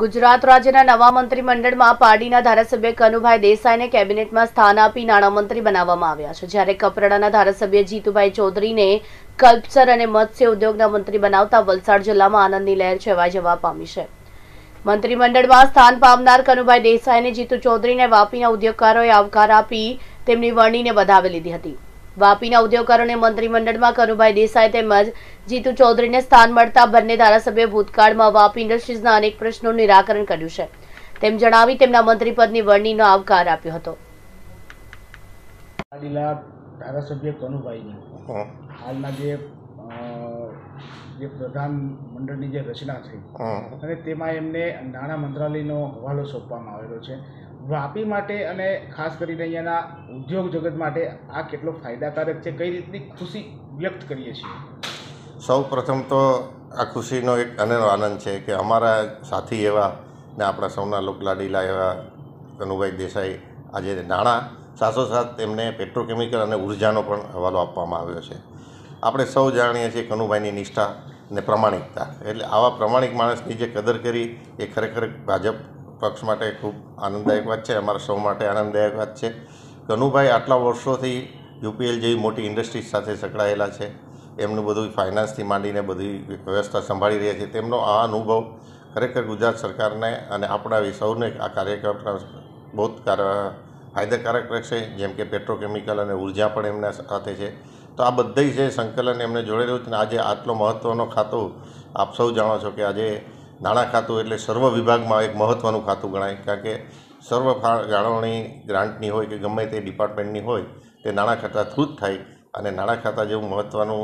ગુજરાત રાજ્યના નવા મંત્રીમંડળમાં પાર્ટીના ધારાસભ્ય કનુભાઈ દેસાઈને કેબિનેટમાં સ્થાન આપી નાણામંત્રી બનાવવામાં આવ્યા છે જ્યારે કપરાડાના ધારાસભ્ય જીતુભાઈ ચૌધરીને કલ્પસર અને મત્સ્ય ઉદ્યોગના મંત્રી બનાવતા વલસાડ જિલ્લામાં આનંદની લહેર છવાઈ જવા પામી છે મંત્રીમંડળમાં સ્થાન પામનાર કનુભાઈ દેસાઈને જીતુ ચૌધરીને વાપીના ઉદ્યોગકારોએ આવકાર આપી તેમની વર્ણીને વધાવી લીધી હતી વાપીના ઉદ્યોગકારોને મંત્રીમંડળમાં કનુભાઈ દેસાઈ તેમજ જીતુ ચૌધરીને સ્થાન મળતા બંને ધારાસભ્ય ભૂતકાળમાં વાપી ઇન્ડસ્ટ્રીઝના અનેક પ્રશ્નોનું નિરાકરણ કર્યું છે તેમ જણાવી તેમના મંત્રીપદની વરણીનો આવકાર આપ્યો હતો ધારાસભ્ય કનુભાઈને હાલના જે જે પ્રધાન મંડળની જે રચના થઈ અને તેમાં એમને નાણાં મંત્રાલયનો હવાલો સોંપવામાં આવેલો છે વાપી માટે અને ખાસ કરીને અહીંયાના ઉદ્યોગ જગત માટે આ કેટલો ફાયદાકારક છે કઈ રીતની ખુશી વ્યક્ત કરીએ છીએ સૌ પ્રથમ તો આ ખુશીનો એક અનેરો આનંદ છે કે અમારા સાથી એવા ને આપણા સૌના લોકલાડીલા એવા કનુભાઈ દેસાઈ આજે નાણાં સાથોસાથ તેમને પેટ્રોકેમિકલ અને ઉર્જાનો પણ હવાલો આપવામાં આવ્યો છે આપણે સૌ જાણીએ છીએ કનુભાઈની નિષ્ઠા ને પ્રમાણિકતા એટલે આવા પ્રમાણિક માણસની જે કદર કરી એ ખરેખર ભાજપ પક્ષ માટે ખૂબ આનંદદાયક વાત છે અમારા સૌ માટે આનંદદાયક વાત છે કનુભાઈ આટલા વર્ષોથી યુપીએલ જેવી મોટી ઇન્ડસ્ટ્રીઝ સાથે સંકળાયેલા છે એમનું બધું ફાઇનાન્સથી માંડીને બધી વ્યવસ્થા સંભાળી રહ્યા છે તેમનો આ અનુભવ ખરેખર ગુજરાત સરકારને અને આપણા સૌને આ કાર્યક્રમ બહુ ફાયદાકારક રહેશે જેમ કે પેટ્રોકેમિકલ અને ઉર્જા પણ એમના સાથે છે તો આ બધી જે સંકલન એમને જોડેલું છે આજે આટલો મહત્ત્વનો ખાતો આપ સૌ જાણો છો કે આજે નાણાં ખાતું એટલે સર્વ વિભાગમાં એક મહત્ત્વનું ખાતું ગણાય કારણ કે સર્વ જાળવણી ગ્રાન્ટની હોય કે ગમે તે ડિપાર્ટમેન્ટની હોય તે નાણાં ખાતા થ્રુ જ થાય અને નાણાં ખાતા જેવું મહત્ત્વનું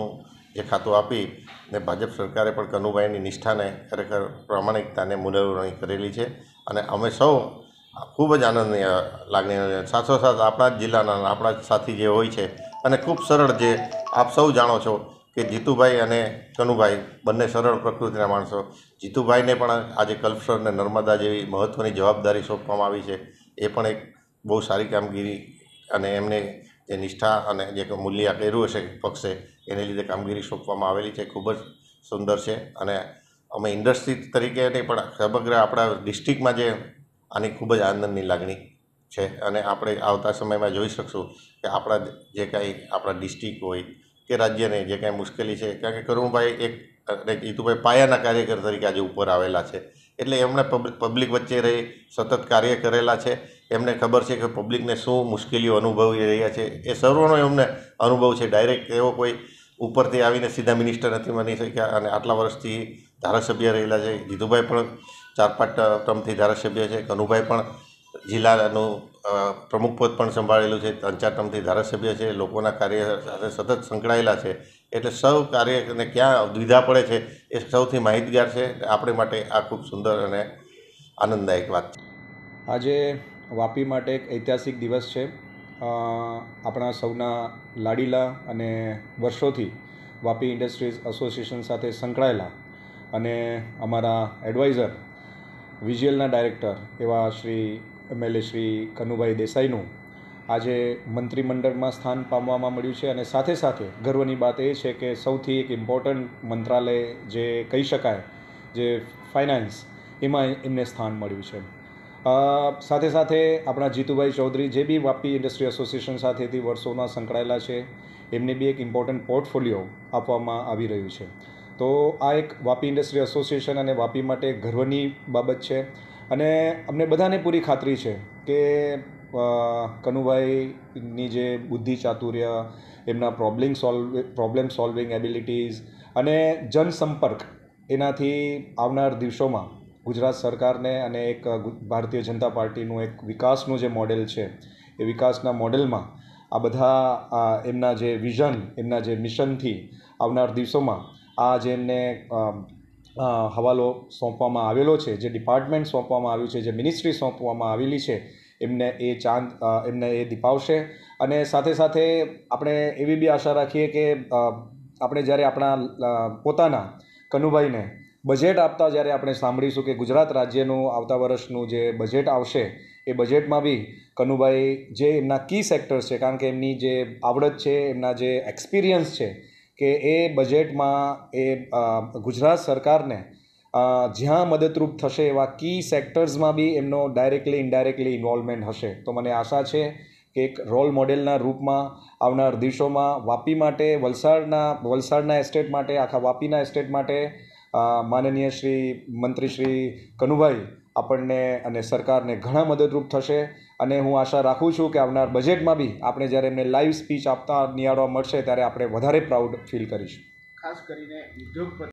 જે ખાતું આપી ને ભાજપ સરકારે પણ કનુભાઈની નિષ્ઠાને ખરેખર પ્રામાણિકતાને મૂલ્યવણી કરેલી છે અને અમે સૌ ખૂબ જ આનંદની લાગણી સાથોસાથ આપણા જ જિલ્લાના આપણા જ સાથી જે હોય છે અને ખૂબ સરળ જે આપ સૌ જાણો છો કે જીતુભાઈ અને કનુભાઈ બંને સરળ પ્રકૃતિના માણસો જીતુભાઈને પણ આજે કલ્પસર અને નર્મદા જેવી મહત્ત્વની જવાબદારી સોંપવામાં આવી છે એ પણ એક બહુ સારી કામગીરી અને એમને જે નિષ્ઠા અને જે મૂલ્ય કર્યું હશે પક્ષે એને લીધે કામગીરી સોંપવામાં આવેલી છે ખૂબ જ સુંદર છે અને અમે ઇન્ડસ્ટ્રી તરીકે નહીં પણ સમગ્ર આપણા ડિસ્ટ્રિક્ટમાં જે આની ખૂબ જ આનંદની લાગણી છે અને આપણે આવતા સમયમાં જોઈ શકશું કે આપણા જે કાંઈ આપણા ડિસ્ટ્રિક્ટ હોય કે રાજ્યને જે કાંઈ મુશ્કેલી છે કારણ કે કરુણભાઈ એક જીતુભાઈ પાયાના કાર્યકર તરીકે આજે ઉપર આવેલા છે એટલે એમણે પબ્લિક વચ્ચે રહી સતત કાર્ય કરેલા છે એમને ખબર છે કે પબ્લિકને શું મુશ્કેલીઓ અનુભવી રહ્યા છે એ સર્વનો એમને અનુભવ છે ડાયરેક્ટ એવો કોઈ ઉપરથી આવીને સીધા મિનિસ્ટર નથી બની શક્યા અને આટલા વર્ષથી ધારાસભ્ય રહેલા છે જીતુભાઈ પણ ચાર પાંચ ટર્મથી ધારાસભ્ય છે કનુભાઈ પણ જિલ્લાનું પ્રમુખ પદ પણ સંભાળેલું છે ત્રણ ચાર ટર્મથી ધારાસભ્ય છે લોકોના કાર્ય સાથે સતત સંકળાયેલા છે એટલે સૌ કાર્યને ક્યાં દ્વિધા પડે છે એ સૌથી માહિતગાર છે આપણે માટે આ ખૂબ સુંદર અને આનંદદાયક વાત છે આજે વાપી માટે એક ઐતિહાસિક દિવસ છે આપણા સૌના લાડીલા અને વર્ષોથી વાપી ઇન્ડસ્ટ્રીઝ એસોસિએશન સાથે સંકળાયેલા અને અમારા એડવાઇઝર વિઝ્યુઅલના ડાયરેક્ટર એવા શ્રી એમએલએ શ્રી કનુભાઈ દેસાઈનું આજે મંત્રીમંડળમાં સ્થાન પામવામાં મળ્યું છે અને સાથે સાથે ગર્વની વાત એ છે કે સૌથી એક ઇમ્પોર્ટન્ટ મંત્રાલય જે કહી શકાય જે ફાઇનાન્સ એમાં એમને સ્થાન મળ્યું છે સાથે સાથે આપણા જીતુભાઈ ચૌધરી જે બી વાપી ઇન્ડસ્ટ્રી એસોસિએશન સાથેથી વર્ષોમાં સંકળાયેલા છે એમને બી એક ઇમ્પોર્ટન્ટ પોર્ટફોલિયો આપવામાં આવી રહ્યું છે તો આ એક વાપી ઇન્ડસ્ટ્રી એસોસિએશન અને વાપી માટે ગર્વની બાબત છે અને અમને બધાને પૂરી ખાતરી છે કે કનુભાઈની જે બુદ્ધિ ચાતુર્ય એમના problem solve problem solving abilities અને જનસંપર્ક એનાથી આવનાર દિવસોમાં ગુજરાત સરકારને અને એક ભારતીય જનતા પાર્ટીનું એક વિકાસનું જે મોડેલ છે એ વિકાસના મોડેલમાં આ બધા એમના જે વિઝન એમના જે મિશનથી આવનાર દિવસોમાં આ જે એમને હવાલો સોંપવામાં આવેલો છે જે ડિપાર્ટમેન્ટ સોંપવામાં આવ્યું છે જે મિનિસ્ટ્રી સોંપવામાં આવેલી છે એમને એ ચાંદ એમને એ દીપાવશે અને સાથે સાથે આપણે એવી બી આશા રાખીએ કે આપણે જ્યારે આપણા પોતાના કનુભાઈને બજેટ આપતા જ્યારે આપણે સાંભળીશું કે ગુજરાત રાજ્યનું આવતા વર્ષનું જે બજેટ આવશે એ બજેટમાં બી કનુભાઈ જે એમના કી સેક્ટર્સ છે કારણ કે એમની જે આવડત છે એમના જે એક્સપિરિયન્સ છે કે એ બજેટમાં એ ગુજરાત સરકારને જ્યાં મદદરૂપ થશે એવા કી સેક્ટર્સમાં બી એમનો ડાયરેક્ટલી ઇન્ડાયરેક્ટલી ઇન્વોલ્વમેન્ટ હશે તો મને આશા છે કે એક રોલ મોડેલના રૂપમાં આવનાર દિવસોમાં વાપી માટે વલસાડના વલસાડના એસ્ટેટ માટે આખા વાપીના એસ્ટેટ માટે માનનીય શ્રી મંત્રી શ્રી કનુભાઈ આપણને અને સરકારને ઘણા મદદરૂપ થશે અને હું આશા રાખું છું કે આવનાર બજેટમાં બી આપણે જ્યારે એમને લાઈવ સ્પીચ આપતા નિહાળવા મળશે ત્યારે આપણે વધારે પ્રાઉડ ફીલ કરીશું ખાસ કરીને ઉદ્યોગપતિ